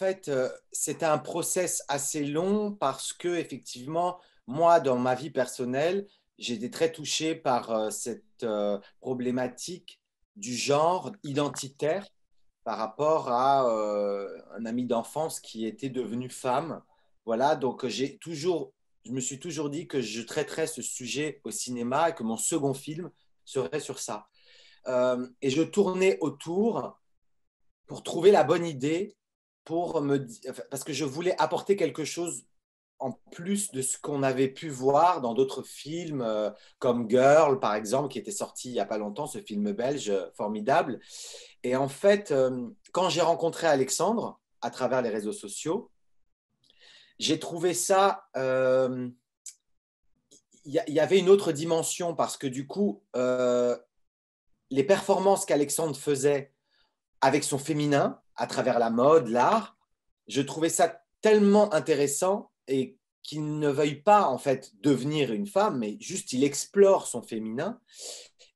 fait, euh, c'était un process assez long parce que, effectivement, moi, dans ma vie personnelle, j'ai été très touché par euh, cette euh, problématique du genre identitaire par rapport à un ami d'enfance qui était devenu femme. Voilà, donc j'ai toujours, je me suis toujours dit que je traiterais ce sujet au cinéma et que mon second film serait sur ça. et je tournais autour pour trouver la bonne idée pour me parce que je voulais apporter quelque chose en plus de ce qu'on avait pu voir dans d'autres films euh, comme Girl par exemple qui était sorti il y a pas longtemps ce film belge euh, formidable et en fait euh, quand j'ai rencontré Alexandre à travers les réseaux sociaux j'ai trouvé ça il y, avait une autre dimension parce que du coup les performances qu'Alexandre faisait avec son féminin à travers la mode, l'art, je trouvais ça tellement intéressant et qu'il ne veuille pas en fait devenir une femme, mais juste il explore son féminin.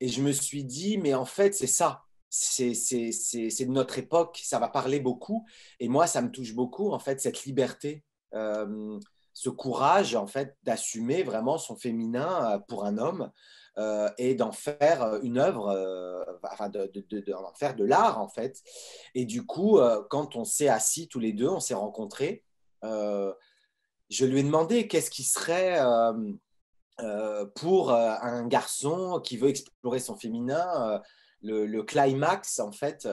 Et je me suis dit, mais en fait, c'est ça. C'est de notre époque, ça va parler beaucoup. Et moi, ça me touche beaucoup, en fait, cette liberté, euh, ce courage, en fait, d'assumer vraiment son féminin euh, pour un homme. Euh, et d'en faire euh, une œuvre, euh, enfin d'en de, faire de l'art en fait. Et du coup, quand on s'est assis tous les deux, on s'est rencontrés, je lui ai demandé qu'est-ce qui serait pour un garçon qui veut explorer son féminin, le, climax en fait,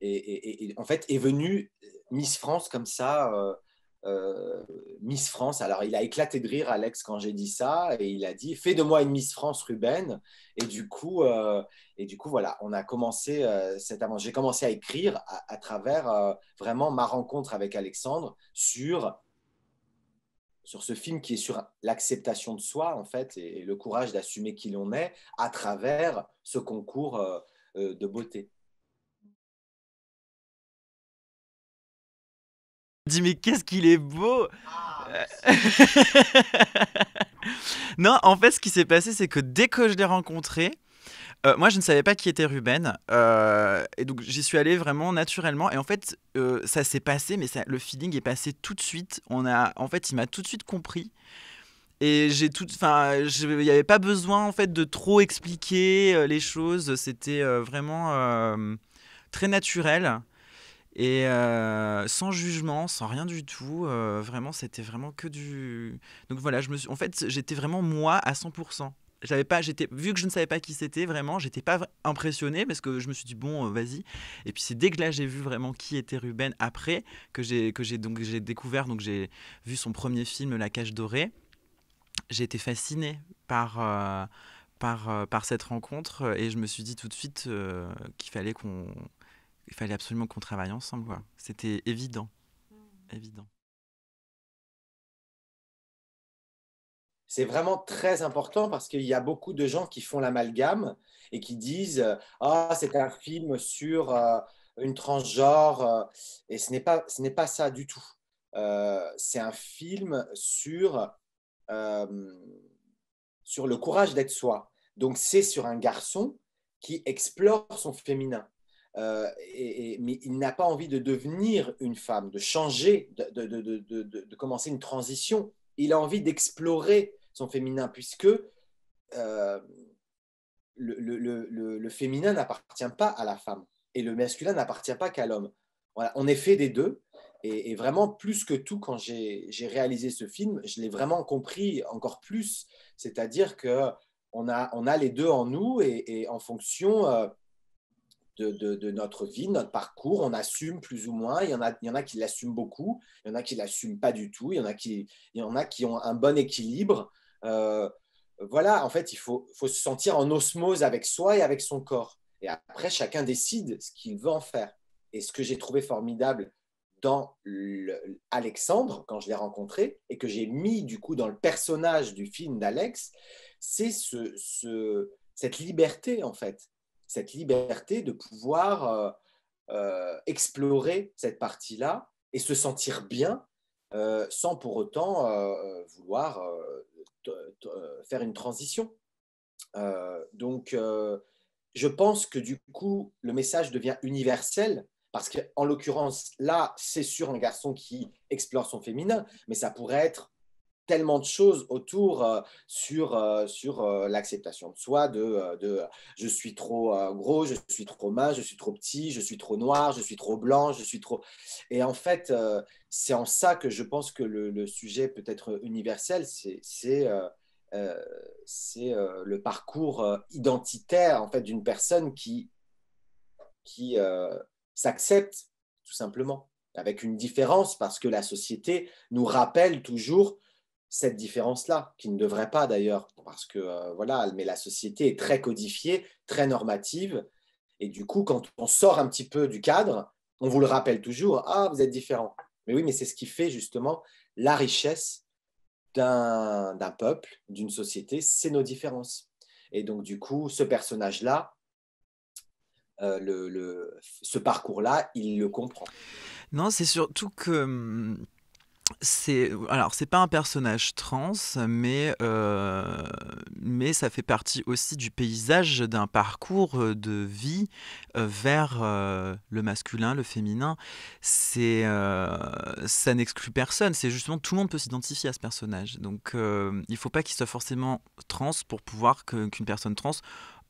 et, et, en fait est venu Miss France comme ça euh, Miss France. Alors, il a éclaté de rire, Alex, quand j'ai dit ça, et il a dit Fais de moi une Miss France, Ruben. Et du coup, euh, et du coup voilà, on a commencé euh, cette avance J'ai commencé à écrire à, travers vraiment ma rencontre avec Alexandre sur, sur ce film qui est sur l'acceptation de soi, en fait, et, et le courage d'assumer qui l'on est à travers ce concours de beauté. dit mais qu'est-ce qu'il est beau euh. Non, en fait, ce qui s'est passé, c'est que dès que je l'ai rencontré, euh, moi, je ne savais pas qui était Ruben. Euh, et donc, j'y suis allé vraiment naturellement. Et en fait, ça s'est passé, mais ça, le feeling est passé tout de suite. On a, en fait, il m'a tout de suite compris. Et j'ai tout, enfin, il n'y avait pas besoin en fait de trop expliquer les choses. C'était vraiment très naturel. Et euh, sans jugement, sans rien du tout, euh, vraiment, c'était vraiment que du. Donc voilà, je me suis... en fait, j'étais vraiment moi à 100%. J'avais pas, j'étais, vu que je ne savais pas qui c'était vraiment, j'étais pas impressionné parce que je me suis dit bon, euh, vas-y. Et puis c'est dès que là j'ai vu vraiment qui était Ruben après que j'ai que j'ai donc j'ai découvert donc j'ai vu son premier film La Cage dorée. J'ai été fasciné par par par cette rencontre et je me suis dit tout de suite qu'il fallait qu'on il fallait absolument qu'on travaille ensemble. Quoi. C'était évident. Mmh. évident. C'est vraiment très important parce qu'il y a beaucoup de gens qui font l'amalgame et qui disent Ah, c'est un film sur euh, une transgenre. Euh, et ce n'est pas, ça du tout. Euh, c'est un film sur le courage d'être soi. Donc, c'est sur un garçon qui explore son féminin. Euh, et, mais il n'a pas envie de devenir une femme, de changer, de, de, de, de commencer une transition. Il a envie d'explorer son féminin, puisque euh, le, le, le, féminin n'appartient pas à la femme et le masculin n'appartient pas qu'à l'homme. Voilà, on est fait des deux. Et, vraiment, plus que tout, quand j'ai réalisé ce film, je l'ai vraiment compris encore plus. C'est-à-dire que on a, on a les deux en nous et, en fonction. Euh, de, notre vie, notre parcours. On assume plus ou moins. Il y en a, y en a qui l'assument beaucoup, il y en a qui ne l'assument pas du tout, il y, en a qui, y en a qui ont un bon équilibre. Euh, voilà, en fait, il faut, se sentir en osmose avec soi et avec son corps. Et après, chacun décide ce qu'il veut en faire. Et ce que j'ai trouvé formidable dans Alexandre, quand je l'ai rencontré, et que j'ai mis du coup dans le personnage du film d'Alex, c'est ce, cette liberté, en fait cette liberté de pouvoir euh, euh, explorer cette partie-là et se sentir bien euh, sans pour autant vouloir faire une transition. donc, je pense que du coup, le message devient universel parce qu'en l'occurrence, là, c'est sur un garçon qui explore son féminin, mais ça pourrait être tellement de choses autour euh, sur, euh, sur euh, l'acceptation de soi, de, de je suis trop gros, je suis trop mince, je suis trop petit, je suis trop noir, je suis trop blanc, je suis trop... Et en fait, c'est en ça que je pense que le, sujet peut être universel, c'est... c'est le parcours identitaire en fait d'une personne qui, qui s'accepte tout simplement avec une différence parce que la société nous rappelle toujours cette différence-là, qui ne devrait pas d'ailleurs, parce que euh, voilà, mais la société est très codifiée, très normative, et du coup, quand on sort un petit peu du cadre, on vous le rappelle toujours, ah, vous êtes différent. Mais oui, mais c'est ce qui fait justement la richesse d'un peuple, d'une société, c'est nos différences. Et donc, du coup, ce personnage-là, euh, le, ce parcours-là, il le comprend. Non, c'est surtout que hum, c'est alors c'est pas un personnage trans, mais euh, mais ça fait partie aussi du paysage d'un parcours euh, de vie euh, vers le masculin, le féminin. C'est ça n'exclut personne. C'est justement tout le monde peut s'identifier à ce personnage. Donc il faut pas qu'il soit forcément trans pour pouvoir qu'une personne trans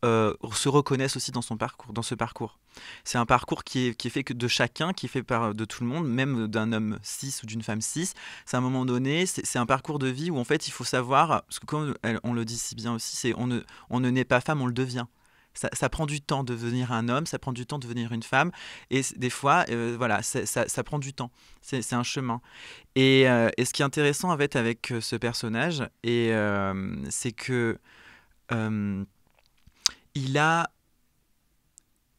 euh, se reconnaissent aussi dans son parcours, dans ce parcours. C'est un parcours qui est, qui est fait que de chacun, qui est fait par de tout le monde, même d'un homme cis ou d'une femme cis. C'est un moment donné, c'est un parcours de vie où en fait il faut savoir, parce que comme on le dit si bien aussi, c'est on ne, on ne naît pas femme, on le devient. Ça, prend du temps de devenir un homme, ça prend du temps de devenir une femme, et des fois, euh, voilà, ça, ça, prend du temps, c'est un chemin. Euh, et, ce qui est intéressant avec avec ce personnage, et c'est que il a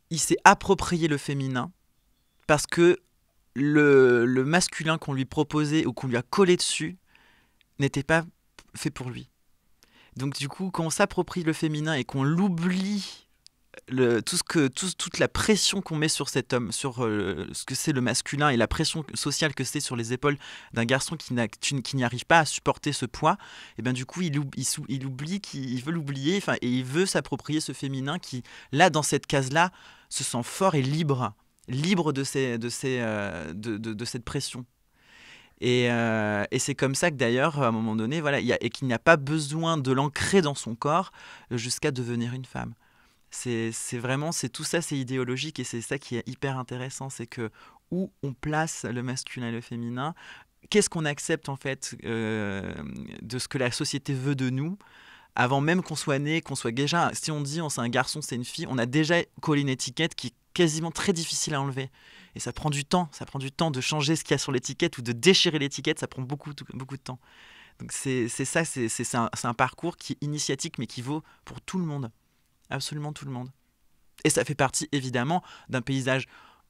il s'est approprié le féminin parce que le, le masculin qu'on lui proposait ou qu'on lui a collé dessus n'était pas fait pour lui. Donc du coup, quand on s'approprie le féminin et qu'on l'oublie tout ce que, toute la pression qu'on met sur cet homme, sur euh, ce que c'est le masculin et la pression sociale que c'est sur les épaules d'un garçon qui, n'a, n'y arrive pas à supporter ce poids, et eh bien du coup il, oublie, il, veut l'oublier et il veut s'approprier ce féminin qui, là, dans cette case-là, se sent fort et libre, libre de, euh, cette pression. Euh, et, c'est comme ça que d'ailleurs, à un moment donné, voilà, et qu'il n'y a pas besoin de l'ancrer dans son corps jusqu'à devenir une femme c'est vraiment, c'est tout ça, c'est idéologique et c'est ça qui est hyper intéressant, c'est que où on place le masculin et le féminin, qu'est-ce qu'on accepte en fait euh, de ce que la société veut de nous avant même qu'on soit né, qu'on soit déjà, si on dit on oh, c'est un garçon, c'est une fille, on a déjà collé une étiquette qui est quasiment très difficile à enlever. Et ça prend du temps, ça prend du temps de changer ce qu'il y a sur l'étiquette ou de déchirer l'étiquette, ça prend beaucoup, beaucoup de temps. Donc c'est ça, c'est un parcours qui est initiatique mais qui vaut pour tout le monde absolument tout le monde. Et ça fait partie évidemment d'un paysage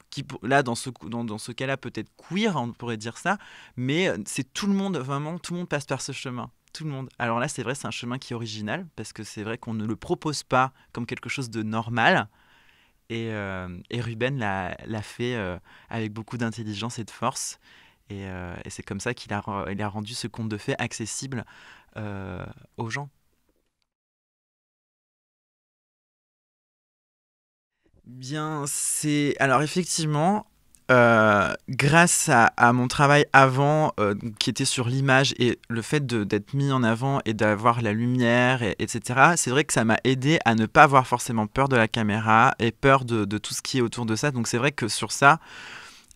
qui, là, dans ce, dans, dans ce cas-là, peut-être queer, on pourrait dire ça, mais euh, c'est tout le monde, vraiment, tout le monde passe par ce chemin. Tout le monde. Alors là, c'est vrai, c'est un chemin qui est original, parce que c'est vrai qu'on ne le propose pas comme quelque chose de normal. Et, euh, Ruben l'a fait euh, avec beaucoup d'intelligence et de force. Et, c'est comme ça qu'il a, il a rendu ce conte de fées accessible aux gens. Bien, c'est. Alors, effectivement, euh, grâce à, mon travail avant, euh, qui était sur l'image et le fait d'être mis en avant et d'avoir la lumière, etc., c'est vrai que ça m'a aidé à ne pas avoir forcément peur de la caméra et peur de, tout ce qui est autour de ça. Donc c'est vrai que sur ça,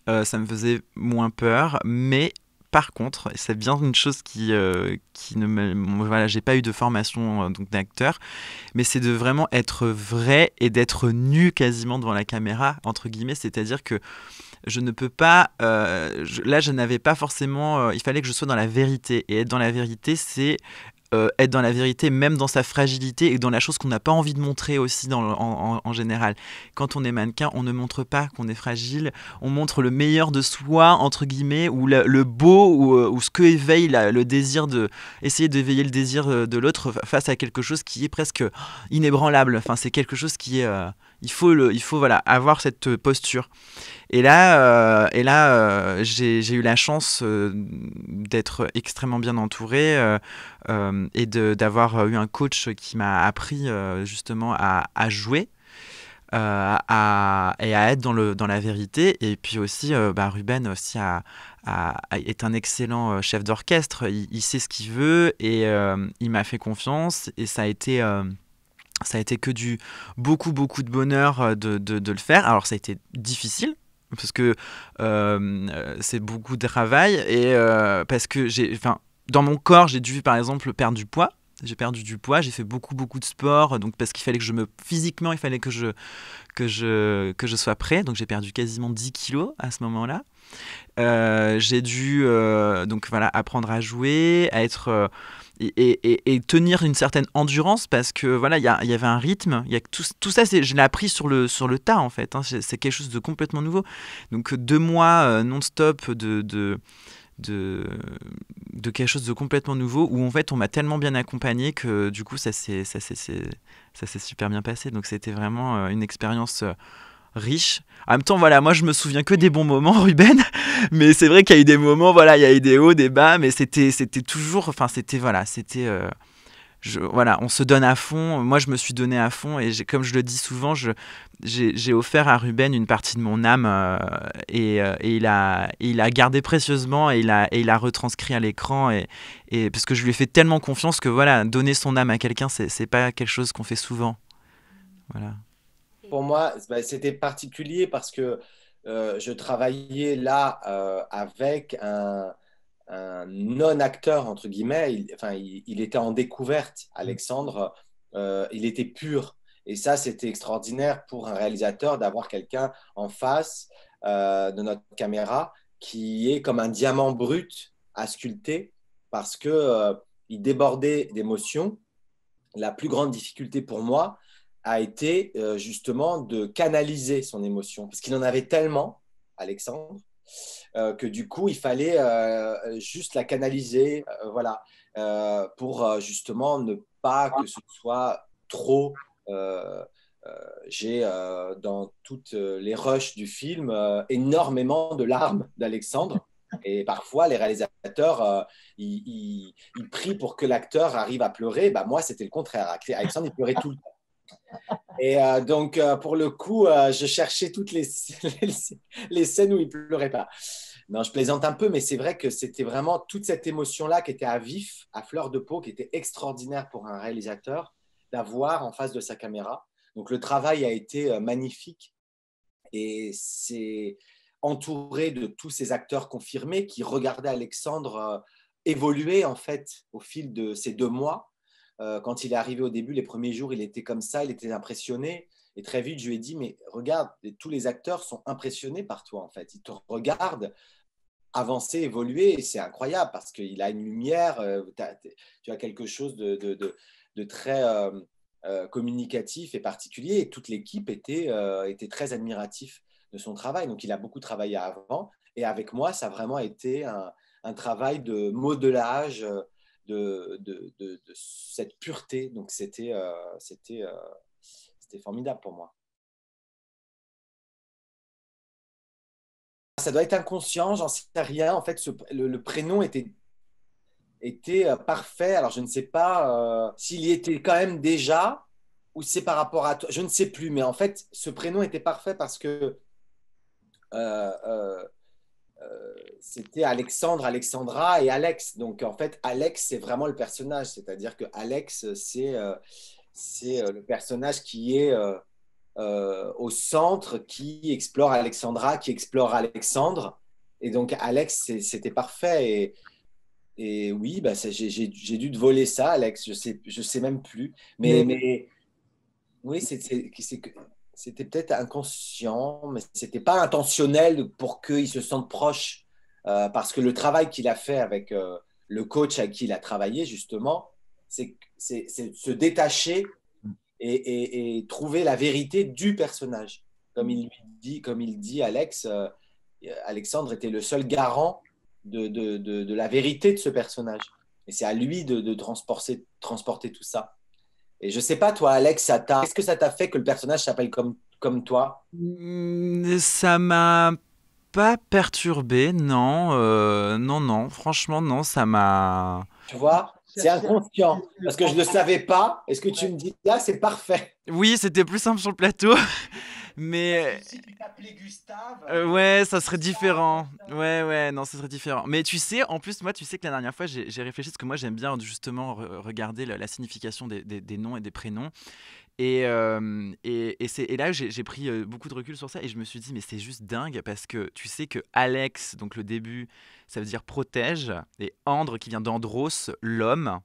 euh, ça me faisait moins peur, mais par contre, c'est bien une chose qui, euh, qui ne me, voilà, j'ai pas eu de formation euh, donc d'acteur, mais c'est de vraiment être vrai et d'être nu quasiment devant la caméra entre guillemets, c'est-à-dire que je ne peux pas. Euh, là, je n'avais pas forcément. il fallait que je sois dans la vérité. Et être dans la vérité, c'est euh, être dans la vérité, même dans sa fragilité et dans la chose qu'on n'a pas envie de montrer aussi dans en, général. Quand on est mannequin, on ne montre pas qu'on est fragile, on montre le meilleur de soi, entre guillemets, ou le beau, euh, ou, ce que éveille le désir de. essayer d'éveiller le désir euh, de l'autre face à quelque chose qui est presque inébranlable. Enfin, c'est quelque chose qui est. Il faut, le, il faut voilà, avoir cette posture. Et là, euh, là euh, j'ai eu la chance euh, d'être extrêmement bien entouré et d'avoir eu un coach qui m'a appris justement à, jouer. et à être dans, le, dans la vérité. Et puis aussi, bah, Ruben aussi est un excellent chef d'orchestre. Il, il, sait ce qu'il veut et il m'a fait confiance. Et ça a été ça a été que du beaucoup, beaucoup de bonheur euh, de, de, le faire. Alors, ça a été difficile, parce que euh, c'est beaucoup de travail et euh, parce que j'ai enfin dans mon corps j'ai dû par exemple perdre du poids j'ai perdu du poids j'ai fait beaucoup beaucoup de sport donc parce qu'il fallait que je me physiquement il fallait que je que je que je sois prêt donc j'ai perdu quasiment 10 kilos à ce moment là j'ai dû donc voilà apprendre à jouer à être et, tenir une certaine endurance parce que voilà, il y, avait un rythme. Y tout, tout ça, je l'ai appris sur le, sur le tas en fait. Hein, c'est quelque chose de complètement nouveau. Donc deux mois euh, non-stop de, de, de, de, quelque chose de complètement nouveau où en fait on m'a tellement bien accompagné que du coup ça s'est super bien passé. Donc c'était vraiment euh, une expérience. Euh, riche. En même temps, voilà, moi je me souviens que des bons moments, Ruben, mais c'est vrai qu'il y a eu des moments, voilà, il y a eu des hauts, des bas, mais c'était, c'était toujours, enfin, c'était, voilà, c'était. Euh, je, voilà, on se donne à fond. Moi, je me suis donné à fond et comme je le dis souvent, j'ai, offert à Ruben une partie de mon âme euh, euh, et, il a, il a gardé précieusement et il a, et il a retranscrit à l'écran et, et, parce que je lui ai fait tellement confiance que voilà, donner son âme à quelqu'un, c'est, c'est pas quelque chose qu'on fait souvent. Voilà. Pour moi, bah, c'était particulier parce que euh, je travaillais là euh, avec un, non-acteur, entre guillemets. Il, enfin, il, était en découverte, mmh. Alexandre. Euh, il était pur. Et ça, c'était extraordinaire pour un réalisateur d'avoir quelqu'un en face de notre caméra qui est comme un diamant brut à sculpter parce qu'il il débordait d'émotions. La plus grande difficulté pour moi, a été euh, justement de canaliser son émotion, parce qu'il en avait tellement, Alexandre, euh, que du coup, il fallait euh, juste la canaliser, voilà, pour justement ne pas que ce soit trop... J'ai dans toutes les rushs du film énormément de larmes d'Alexandre. Et parfois, les réalisateurs, ils, prient pour que l'acteur arrive à pleurer. Bah, moi, c'était le contraire. Alexandre, il pleurait tout le temps. Et euh, donc, euh, pour le coup, euh, je cherchais toutes les, scènes où il pleurait pas. Non, je plaisante un peu, mais c'est vrai que c'était vraiment toute cette émotion-là qui était à vif, à fleur de peau, qui était extraordinaire pour un réalisateur d'avoir en face de sa caméra. Donc, le travail a été magnifique et c'est entouré de tous ces acteurs confirmés qui regardaient Alexandre évoluer en fait au fil de ces deux mois euh, quand il est arrivé au début, les premiers jours, il était comme ça, il était impressionné. Et très vite, je lui ai dit, mais regarde, tous les acteurs sont impressionnés par toi, en fait. Ils te regardent avancer, évoluer, et c'est incroyable parce qu'il a une lumière, euh, tu as quelque chose de, très euh, communicatif et particulier. Et toute l'équipe était, très admiratif de son travail. Donc, il a beaucoup travaillé avant. Et avec moi, ça a vraiment été un, un travail de modelage de, de, cette pureté. Donc c'était euh, c'était euh, c'était formidable pour moi. Ça doit être inconscient, j'en sais rien. En fait, le, prénom était, était euh, parfait. Alors, je ne sais pas s'il y était quand même déjà ou c'est par rapport à Je ne sais plus, mais en fait, ce prénom était parfait parce que c'était Alexandre, Alexandra et Alex. Donc en fait, Alex, c'est vraiment le personnage. C'est-à-dire que Alex, c'est euh, euh, le personnage qui est euh, au centre, qui explore Alexandra, qui explore Alexandre. Et donc Alex, c'était parfait. Et, et oui, bah, j'ai dû te voler ça, Alex. Je sais, sais même plus. Mais, mais oui, c'est c'était peut-être inconscient, mais ce n'était pas intentionnel pour qu'il se sente proche, euh, parce que le travail qu'il a fait avec euh, le coach à qui il a travaillé justement, c'est se détacher et, trouver la vérité du personnage. Comme il lui dit, comme il dit, Alex, euh, Alexandre était le seul garant de, la vérité de ce personnage. Et c'est à lui de, transporter tout ça. Et je sais pas, toi, Alex, qu'est-ce que ça t'a fait que le personnage s'appelle comme, comme toi Ça m'a pas perturbé, non. Euh, non, non, franchement, non, ça m'a. Tu vois c'est inconscient, parce que je ne le savais pas. Est-ce que tu me dis là, c'est parfait Oui, c'était plus simple sur le plateau. Mais. Si tu Gustave. ouais, ça serait différent. Ouais, ouais, non, ça serait différent. Mais tu sais, en plus, moi, tu sais que la dernière fois, j'ai réfléchi, parce que moi, j'aime bien justement regarder la, signification des, noms et des prénoms. Et, euh, et, et, et, là, j'ai pris euh, beaucoup de recul sur ça et je me suis dit, mais c'est juste dingue parce que tu sais que Alex, donc le début, ça veut dire protège, et Andre qui vient d'Andros, l'homme,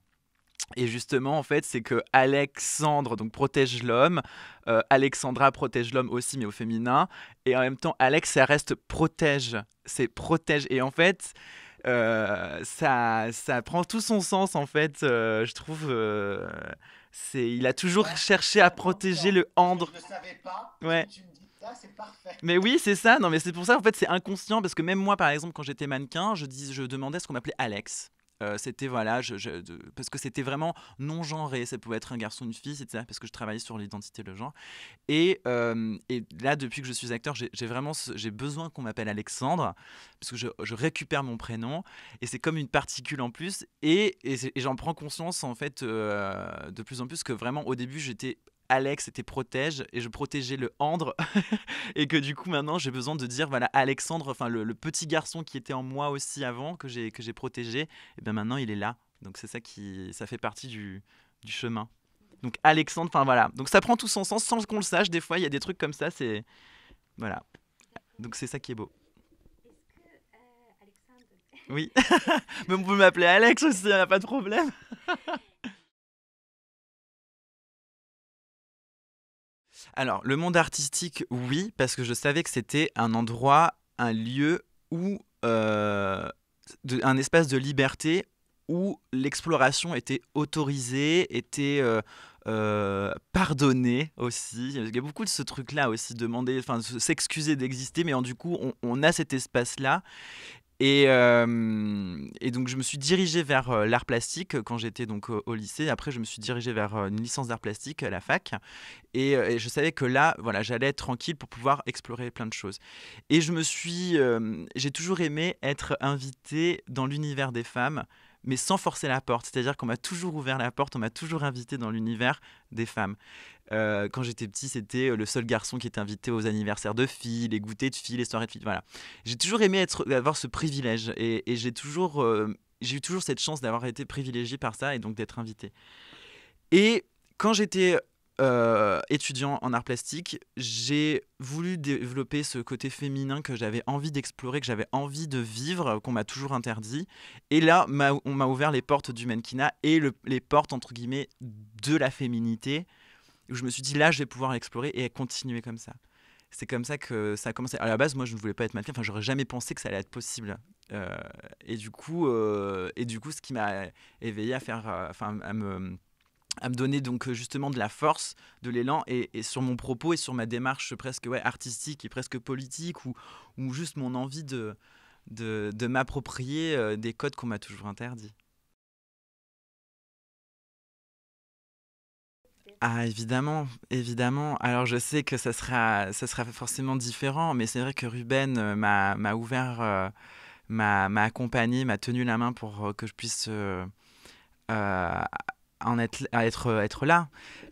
et justement, en fait, c'est que Alexandre donc protège l'homme, euh, Alexandra protège l'homme aussi, mais au féminin, et en même temps, Alex, ça reste protège, c'est protège. Et en fait, euh, ça, prend tout son sens, en fait, euh, je trouve. c'est, il a toujours cherché à protéger le Andre. Je ne savais pas. Ouais. Tu Mais oui, c'est ça. Non, mais c'est pour ça, en fait, c'est inconscient parce que même moi, par exemple, quand j'étais mannequin, je dis, je demandais ce qu'on m'appelait Alex. Euh, c'était voilà, parce que c'était vraiment non genré, ça pouvait être un garçon, une fille, etc. Parce que je travaillais sur l'identité, de genre. Euh, et, là, depuis que je suis acteur, j'ai vraiment j'ai besoin qu'on m'appelle Alexandre parce que je, récupère mon prénom et c'est comme une particule en plus. Et, j'en prends conscience en fait euh, de plus en plus que vraiment au début j'étais Alex était protège et je protégeais le Andre et que du coup maintenant j'ai besoin de dire voilà Alexandre, enfin le, petit garçon qui était en moi aussi avant que j'ai que j'ai protégé, et eh bien maintenant il est là. Donc c'est ça qui ça fait partie du, du chemin. Donc Alexandre, enfin voilà. Donc ça prend tout son sens sans qu'on le sache. Des fois il y a des trucs comme ça, c'est voilà. Donc c'est ça qui est beau. Euh, oui. Mais vous peut m'appeler Alex aussi, il n'y a pas de problème. Alors, le monde artistique, oui, parce que je savais que c'était un endroit, un lieu où. Euh, un espace de liberté où l'exploration était autorisée, était euh, euh, pardonnée aussi. Il y a beaucoup de ce truc-là aussi, demander, enfin, s'excuser d'exister, mais en, du coup, on a cet espace-là. Euh, et, donc je me suis dirigé vers euh, l'art plastique quand j'étais donc au lycée. Après je me suis dirigé vers euh, une licence d'art plastique à la fac. Et, je savais que là, voilà, j'allais être tranquille pour pouvoir explorer plein de choses. Et je me suis, j'ai toujours aimé être invité dans l'univers des femmes mais sans forcer la porte. C'est-à-dire qu'on m'a toujours ouvert la porte, on m'a toujours invité dans l'univers des femmes. Euh, quand j'étais petit, c'était euh, le seul garçon qui était invité aux anniversaires de filles, les goûters de filles, les soirées de filles. Voilà. J'ai toujours aimé être, avoir ce privilège et, j'ai toujours, euh, j'ai eu toujours cette chance d'avoir été privilégié par ça et donc d'être invité. Et quand j'étais euh, étudiant en art plastique, j'ai voulu développer ce côté féminin que j'avais envie d'explorer, que j'avais envie de vivre, qu'on m'a toujours interdit. Et là, on m'a ouvert les portes du mannequinat et les portes, entre guillemets, de la féminité, où je me suis dit, là, je vais pouvoir explorer et continuer comme ça. C'est comme ça que ça a commencé. À la base, moi, je ne voulais pas être mannequin, enfin, j'aurais jamais pensé que ça allait être possible. Euh, et, du coup, euh, et du coup, ce qui m'a éveillé à faire, enfin, à me à me donner donc euh, justement de la force, de l'élan et, sur mon propos et sur ma démarche presque ouais, artistique et presque politique ou, ou juste mon envie de, de, de m'approprier euh, des codes qu'on m'a toujours interdits. Ah évidemment, évidemment. Alors je sais que ça sera, ça sera forcément différent, mais c'est vrai que Ruben euh, m'a ouvert, m'a m'a accompagné, m'a tenu la main pour que je puisse en être, à être, être là.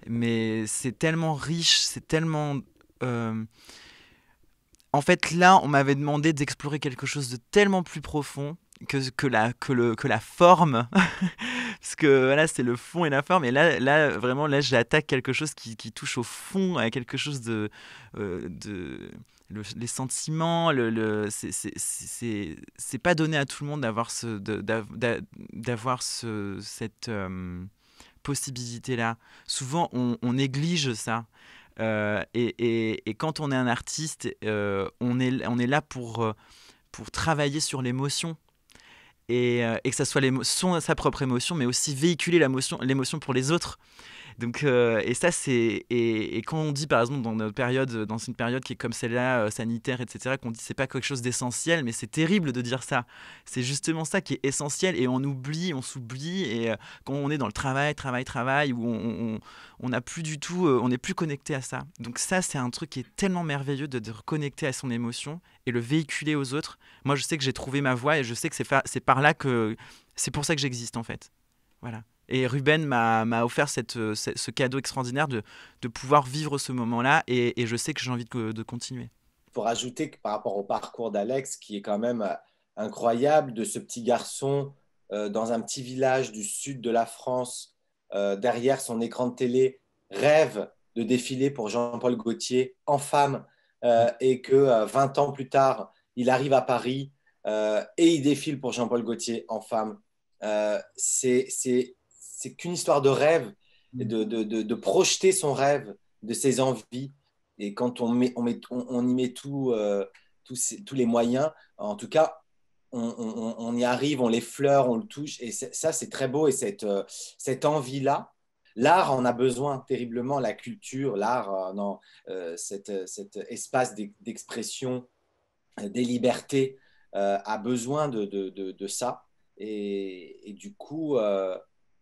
Mais c'est tellement riche, c'est tellement... Euh, en fait, là, on m'avait demandé d'explorer quelque chose de tellement plus profond que, que, la, que, le, que la forme. Parce que voilà, c'est le fond et la forme. Et là, là vraiment, là, j'attaque quelque chose qui, touche au fond, à quelque chose de... Euh, de... les sentiments, le, le c'est pas donné à tout le monde d'avoir ce, d'avoir ce, cette, euh, possibilité-là. Souvent, on, néglige ça. Euh, et, quand on est un artiste, euh, on, est, on est là pour, euh, pour travailler sur l'émotion. Et, et, que ça soit son, sa propre émotion, mais aussi véhiculer l'émotion pour les autres. Donc, euh, et ça, c'est. Et, quand on dit, par exemple, dans notre période, euh, dans une période qui est comme celle-là, euh, sanitaire, etc., qu'on dit c'est pas quelque chose d'essentiel, mais c'est terrible de dire ça. C'est justement ça qui est essentiel et on oublie, on s'oublie. Et quand on est dans le travail, travail, travail, où on n'a plus du tout, on n'est plus connecté à ça. Donc, ça, c'est un truc qui est tellement merveilleux de, de reconnecter à son émotion et le véhiculer aux autres. Moi, je sais que j'ai trouvé ma voie et je sais que c'est par là que. C'est pour ça que j'existe, en fait. Voilà. Et Ruben m'a offert cette, euh, ce, cadeau extraordinaire de, de pouvoir vivre ce moment-là et, et, je sais que j'ai envie de, de, continuer. Pour ajouter que par rapport au parcours d'Alex, qui est quand même euh, incroyable, de ce petit garçon euh, dans un petit village du sud de la France, derrière son écran de télé, rêve de défiler pour Jean-Paul Gaultier en femme et que 20 ans plus tard, il arrive à Paris et il défile pour Jean-Paul Gaultier en femme. c'est c'est qu'une histoire de rêve, mm. de, de, de, projeter son rêve, de ses envies. Et quand on, met, on, met, on, y met tout, euh, tous, tous les moyens, en tout cas, on, on, y arrive, on les l'effleure, on le touche. Et ça, c'est très beau. Et cette, euh, cette envie-là, l'art en a besoin terriblement, la culture, l'art, euh, cet espace d'expression, des libertés, a besoin de, de, de, ça. Et, et, du coup,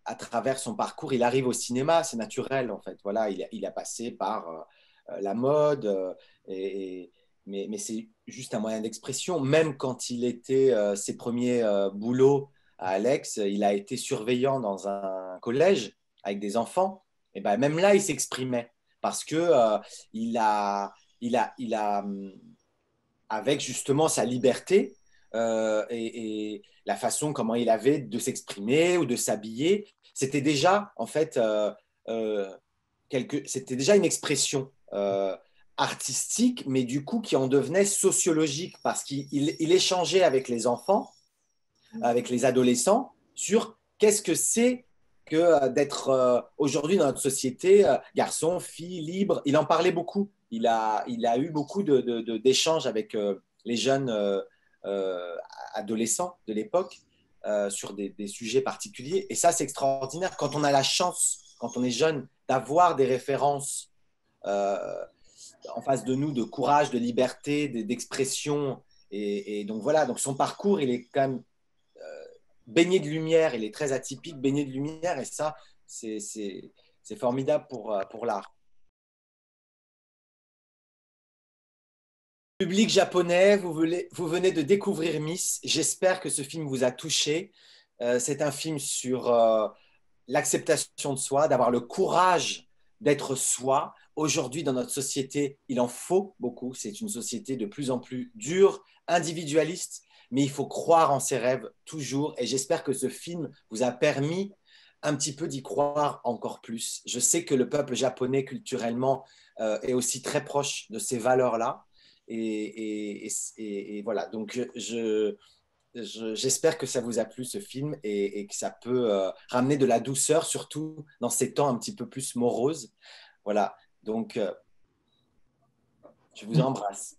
à travers son parcours, il arrive au cinéma, c'est naturel en fait. Voilà, il a, passé par euh, euh, la mode, euh, et, mais, c'est juste un moyen d'expression. Même quand il était ses premiers boulots à Alex, il a été surveillant dans un collège avec des enfants. Et ben même là, il s'exprimait parce que il a, il a, il a, hum, avec justement sa liberté et, et la façon comment il avait de s'exprimer ou de s'habiller, c'était déjà en fait euh, euh, c'était déjà une expression euh, artistique, mais du coup qui en devenait sociologique parce qu'il échangeait avec les enfants, mmh. avec les adolescents sur qu'est-ce que c'est que d'être aujourd'hui dans notre société garçon, fille, libre. Il en parlait beaucoup. Il a, eu beaucoup d'échanges de, avec les jeunes adolescents de l'époque. Euh, sur des, sujets particuliers. Et ça, c'est extraordinaire. Quand on a la chance, quand on est jeune, d'avoir des références euh, en face de nous de courage, de liberté, d'expression. Et, donc voilà, donc son parcours, il est quand même euh, baigné de lumière, il est très atypique, baigné de lumière. Et ça, c'est formidable pour, pour l'art. Public japonais, vous venez, de découvrir Miss. J'espère que ce film vous a touché. Euh, c'est un film sur euh, l'acceptation de soi, d'avoir le courage d'être soi. Aujourd'hui, dans notre société, il en faut beaucoup. C'est une société de plus en plus dure, individualiste, mais il faut croire en ses rêves toujours. Et j'espère que ce film vous a permis un petit peu d'y croire encore plus. Je sais que le peuple japonais, culturellement, euh, est aussi très proche de ces valeurs-là. Et, voilà, donc je, j'espère que ça vous a plu ce film et, que ça peut euh, ramener de la douceur, surtout dans ces temps un petit peu plus moroses. Voilà, donc euh, je vous embrasse.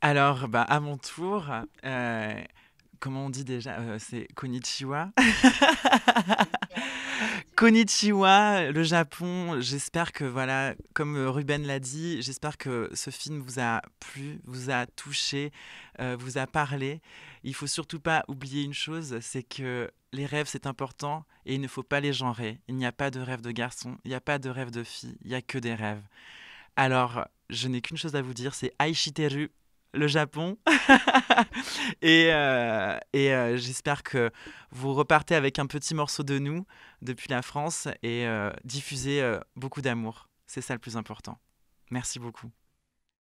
Alors, bah, à mon tour, euh, comment on dit déjà euh, C'est Konnichiwa. Konnichiwa, le Japon. J'espère que, voilà, comme euh, Ruben l'a dit, j'espère que ce film vous a plu, vous a touché, euh, vous a parlé. Il faut surtout pas oublier une chose, c'est que les rêves, c'est important et il ne faut pas les genrer. Il n'y a pas de rêve de garçon, il n'y a pas de rêve de fille, il n'y a que des rêves. Alors, je n'ai qu'une chose à vous dire, c'est Aishiteru le Japon. et, euh, euh, j'espère que vous repartez avec un petit morceau de nous depuis la France et euh, diffusez beaucoup d'amour. C'est ça le plus important. Merci beaucoup.